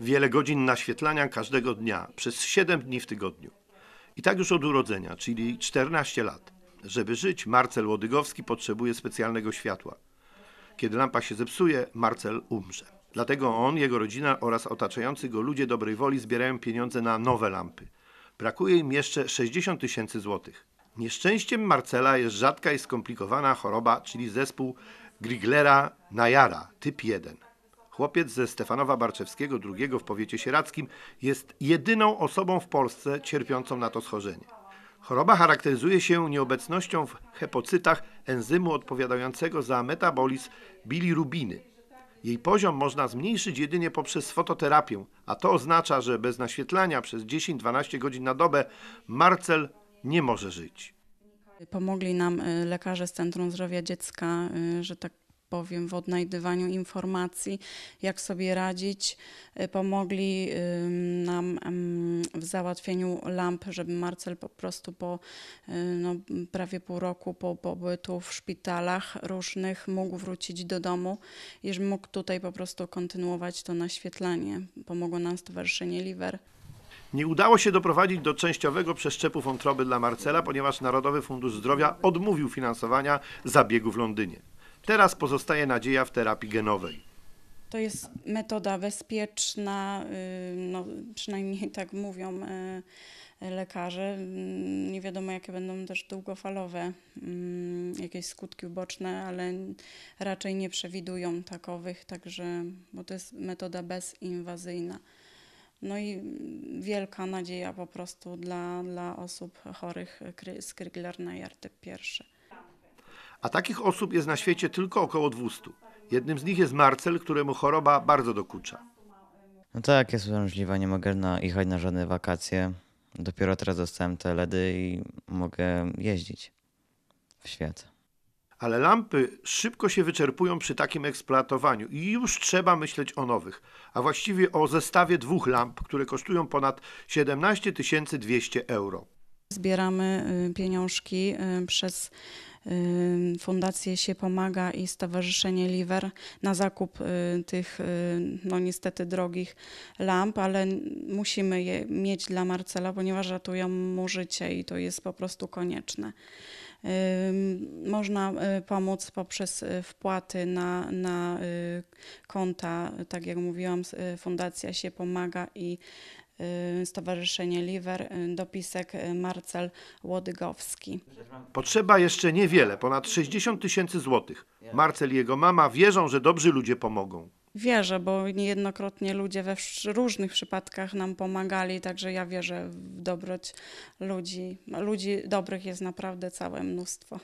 wiele godzin naświetlania każdego dnia, przez 7 dni w tygodniu. I tak już od urodzenia, czyli 14 lat. Żeby żyć, Marcel Łodygowski potrzebuje specjalnego światła. Kiedy lampa się zepsuje, Marcel umrze. Dlatego on, jego rodzina oraz otaczający go ludzie dobrej woli zbierają pieniądze na nowe lampy. Brakuje im jeszcze 60 tysięcy złotych. Nieszczęściem Marcela jest rzadka i skomplikowana choroba, czyli zespół Griglera-Najara typ 1. Chłopiec ze Stefanowa Barczewskiego II w powiecie sierackim jest jedyną osobą w Polsce cierpiącą na to schorzenie. Choroba charakteryzuje się nieobecnością w hepocytach enzymu odpowiadającego za metabolizm bilirubiny. Jej poziom można zmniejszyć jedynie poprzez fototerapię, a to oznacza, że bez naświetlania przez 10-12 godzin na dobę Marcel nie może żyć. Pomogli nam y, lekarze z Centrum Zdrowia Dziecka, y, że tak powiem, w odnajdywaniu informacji, jak sobie radzić. Y, pomogli nam w załatwieniu lamp, żeby Marcel po prostu po y, no, prawie pół roku po pobytu w szpitalach różnych mógł wrócić do domu i żeby mógł tutaj po prostu kontynuować to naświetlanie. Pomogło nam Stowarzyszenie Liver. Nie udało się doprowadzić do częściowego przeszczepu wątroby dla Marcela, ponieważ Narodowy Fundusz Zdrowia odmówił finansowania zabiegu w Londynie. Teraz pozostaje nadzieja w terapii genowej. To jest metoda bezpieczna, y, no, przynajmniej tak mówią y, lekarze. Mm, nie wiadomo, jakie będą też długofalowe mm, jakieś skutki uboczne, ale raczej nie przewidują takowych, także, bo to jest metoda bezinwazyjna. No i wielka nadzieja po prostu dla, dla osób chorych z Krygler na typ pierwszy. A takich osób jest na świecie tylko około 200. Jednym z nich jest Marcel, któremu choroba bardzo dokucza. No tak, jest uciążliwa, nie mogę na, jechać na żadne wakacje. Dopiero teraz dostałem te LEDy i mogę jeździć w świat. Ale lampy szybko się wyczerpują przy takim eksploatowaniu i już trzeba myśleć o nowych, a właściwie o zestawie dwóch lamp, które kosztują ponad 17 200 euro. Zbieramy y, pieniążki y, przez Fundację się pomaga i Stowarzyszenie Liver na zakup y, tych, y, no niestety drogich lamp, ale musimy je mieć dla Marcela, ponieważ ratują mu życie i to jest po prostu konieczne. Można y, pomóc poprzez y, wpłaty na, na y, konta, tak jak mówiłam, Fundacja się pomaga i Stowarzyszenie Liver, dopisek Marcel Łodygowski. Potrzeba jeszcze niewiele, ponad 60 tysięcy złotych. Marcel i jego mama wierzą, że dobrzy ludzie pomogą wierzę, bo niejednokrotnie ludzie we różnych przypadkach nam pomagali, także ja wierzę w dobroć ludzi. Ludzi dobrych jest naprawdę całe mnóstwo.